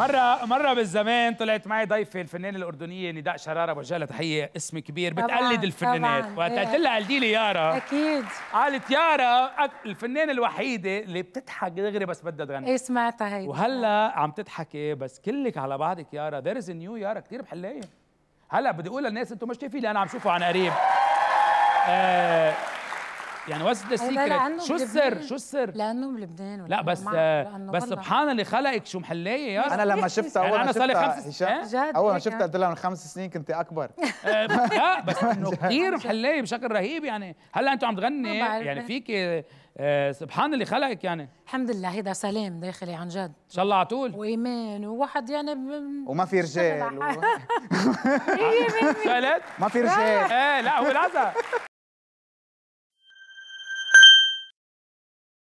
مرة مرة بالزمان طلعت معي ضيفة الفنانة الأردنية نداء شرارة بوجه لها تحية اسم كبير بتقلد الفنانات وقت قلت إيه. لها قلدي لي يارا أكيد قالت يارا الفنانة الوحيدة اللي بتضحك دغري بس بدها تغني إيه سمعتها هيدي وهلا عم تضحكي بس كلك على بعضك يارا ذير از نيو يارا كثير بحلاية هلا بدي أقول للناس أنتم مش شايفين اللي أنا عم شوفه عن قريب آه يعني واتس ذا سيكريت شو السر شو السر لانه بلبنان لا بس بس سبحان اللي خلقك شو محليه يا انا لما شفتها يعني اول ما شفتها هشام إيه؟ اول ما شفتها قلت لها من خمس سنين كنت اكبر لا بس انه كثير محليه بشكل رهيب يعني هلا انتم عم تغني يعني فيك آه، سبحان اللي خلقك يعني الحمد لله هيدا سلام داخلي عن جد ان شاء الله على طول وايمان وواحد يعني وما في رجال سالت إيه، ما في رجال ايه لا هو العزا